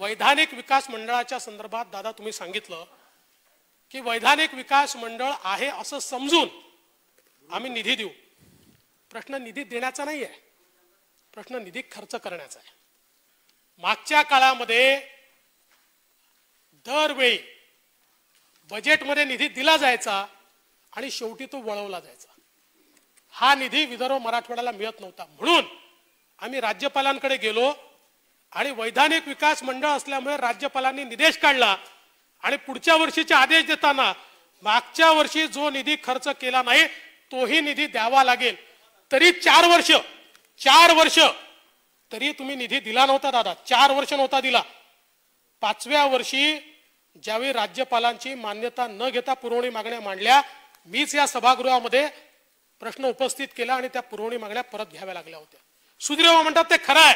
वैधानिक विकास मंडळाच्या संदर्भात दादा तुम्ही सांगितलं की वैधानिक विकास मंडळ आहे असं समजून आम्ही निधी देऊ प्रश्न निधी देण्याचा नाही आहे प्रश्न निधी खर्च करण्याचा आहे मागच्या काळामध्ये दरवेळी बजेटमध्ये निधी दिला जायचा आणि शेवटी तो वळवला जायचा हा निधी विदर्भ मराठवाड्याला मिळत नव्हता म्हणून आम्ही राज्यपालांकडे गेलो आणि वैधानिक विकास मंडळ असल्यामुळे राज्यपालांनी निदेश काढला आणि पुढच्या वर्षीचे आदेश देताना मागच्या वर्षी जो निधी खर्च केला नाही तोही निधी द्यावा लागेल तरी चार वर्ष चार वर्ष तरी तुम्ही निधी दिला नव्हता दादा चार वर्ष नव्हता दिला पाचव्या वर्षी ज्यावेळी राज्यपालांची मान्यता न घेता पुरवणी मागण्या मांडल्या मीच या सभागृहामध्ये प्रश्न उपस्थित केला आणि त्या पुरवणी मागण्या परत घ्याव्या लागल्या होत्या सुधीरवा म्हणतात ते खरं आहे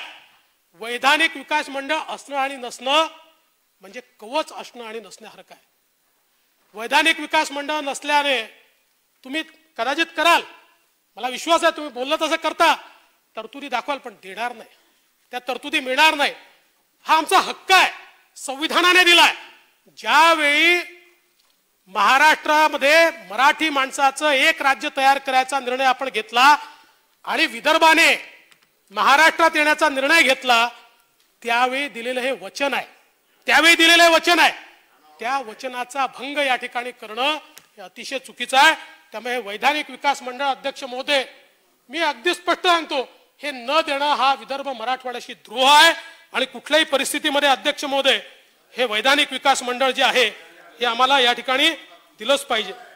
वैधानिक विकास मंडळ असणं आणि नसणं म्हणजे कवच असणं आणि नसण्यासारखं आहे वैधानिक विकास मंडळ नसल्याने तुम्ही कदाचित कराल मला विश्वास आहे तुम्ही बोललं तसं करता तरतुदी दाखवाल पण देणार नाही त्या तरतुदी मिळणार नाही हा आमचा हक्क आहे संविधानाने दिलाय ज्यावेळी महाराष्ट्रामध्ये मराठी माणसाचं एक राज्य तयार करायचा निर्णय आपण घेतला आणि विदर्भाने महाराष्ट्रात येण्याचा निर्णय घेतला त्यावेळी दिलेलं हे वचन आहे त्यावेळी दिलेलं वचन आहे त्या वचनाचा भंग या ठिकाणी करणं हे अतिशय चुकीचं आहे त्यामुळे वैधानिक विकास मंडळ अध्यक्ष महोदय मी अगदी स्पष्ट सांगतो हे न देणं हा विदर्भ मराठवाड्याशी द्रोह आहे आणि कुठल्याही परिस्थितीमध्ये अध्यक्ष महोदय हे वैधानिक विकास मंडळ जे आहे हे आम्हाला या ठिकाणी दिलंच पाहिजे